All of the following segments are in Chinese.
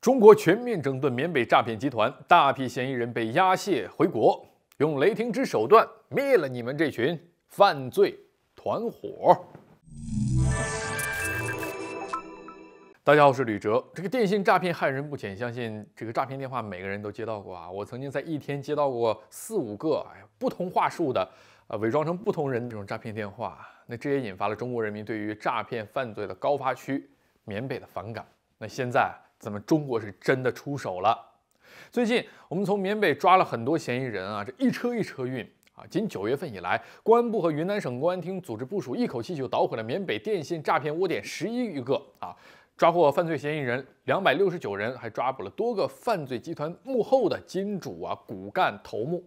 中国全面整顿缅北诈骗集团，大批嫌疑人被押解回国，用雷霆之手段灭了你们这群犯罪团伙。大家好，我是吕哲。这个电信诈骗害人不浅，相信这个诈骗电话每个人都接到过啊。我曾经在一天接到过四五个不同话术的，呃，伪装成不同人这种诈骗电话，那这也引发了中国人民对于诈骗犯罪的高发区缅北的反感。那现在。咱们中国是真的出手了。最近，我们从缅北抓了很多嫌疑人啊，这一车一车运啊。仅九月份以来，公安部和云南省公安厅组织部署，一口气就捣毁了缅北电信诈骗窝点十一余个啊，抓获犯罪嫌疑人两百六十九人，还抓捕了多个犯罪集团幕后的金主啊、骨干头目。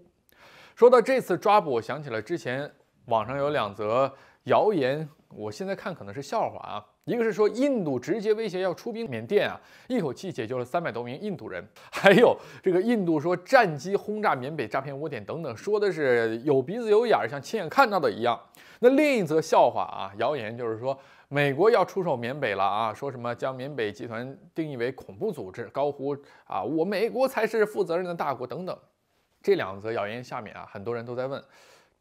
说到这次抓捕，我想起了之前网上有两则谣言，我现在看可能是笑话啊。一个是说印度直接威胁要出兵缅甸啊，一口气解救了三百多名印度人，还有这个印度说战机轰炸缅北诈骗窝点等等，说的是有鼻子有眼儿，像亲眼看到的一样。那另一则笑话啊，谣言就是说美国要出手缅北了啊，说什么将缅北集团定义为恐怖组织，高呼啊我美国才是负责任的大国等等。这两则谣言下面啊，很多人都在问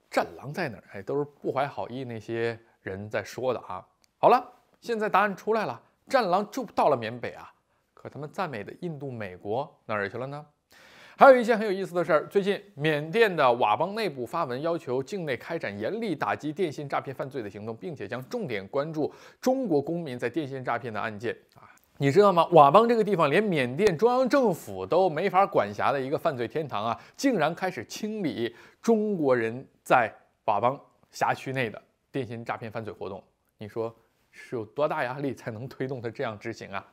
战狼在哪儿？哎，都是不怀好意那些人在说的啊。好了。现在答案出来了，战狼就到了缅北啊！可他们赞美的印度、美国哪儿去了呢？还有一件很有意思的事儿，最近缅甸的佤邦内部发文，要求境内开展严厉打击电信诈骗犯罪的行动，并且将重点关注中国公民在电信诈骗的案件啊！你知道吗？佤邦这个地方，连缅甸中央政府都没法管辖的一个犯罪天堂啊，竟然开始清理中国人在佤邦辖区内的电信诈骗犯罪活动，你说？是有多大压力才能推动他这样执行啊？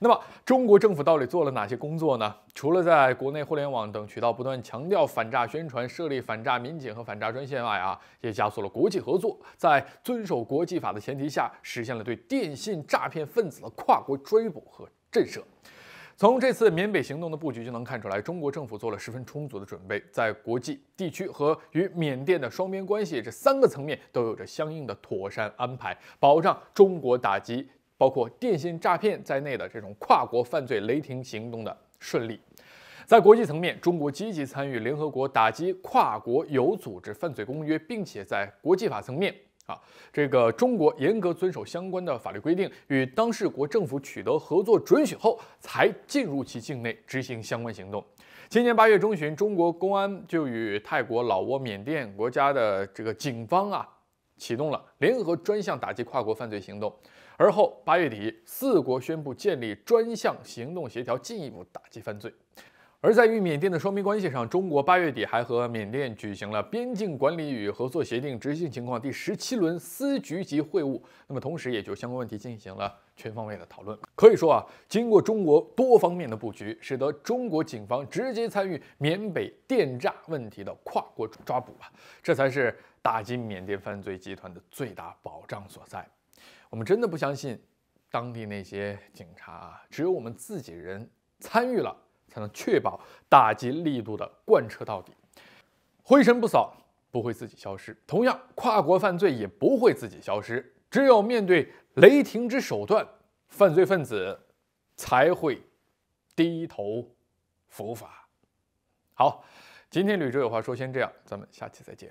那么中国政府到底做了哪些工作呢？除了在国内互联网等渠道不断强调反诈宣传、设立反诈民警和反诈专线外啊，也加速了国际合作，在遵守国际法的前提下，实现了对电信诈骗分子的跨国追捕和震慑。从这次缅北行动的布局就能看出来，中国政府做了十分充足的准备，在国际、地区和与缅甸的双边关系这三个层面都有着相应的妥善安排，保障中国打击包括电信诈骗在内的这种跨国犯罪雷霆行动的顺利。在国际层面，中国积极参与联合国《打击跨国有组织犯罪公约》，并且在国际法层面。啊，这个中国严格遵守相关的法律规定，与当事国政府取得合作准许后，才进入其境内执行相关行动。今年八月中旬，中国公安就与泰国、老挝、缅甸国家的这个警方啊，启动了联合专项打击跨国犯罪行动。而后八月底，四国宣布建立专项行动协调，进一步打击犯罪。而在与缅甸的双边关系上，中国八月底还和缅甸举行了边境管理与合作协定执行情况第十七轮司局级会晤，那么同时也就相关问题进行了全方位的讨论。可以说啊，经过中国多方面的布局，使得中国警方直接参与缅北电诈问题的跨国抓捕啊，这才是打击缅甸犯罪集团的最大保障所在。我们真的不相信当地那些警察啊，只有我们自己人参与了。才能确保打击力度的贯彻到底。灰尘不扫不会自己消失，同样跨国犯罪也不会自己消失。只有面对雷霆之手段，犯罪分子才会低头伏法。好，今天吕哲有话说，先这样，咱们下期再见。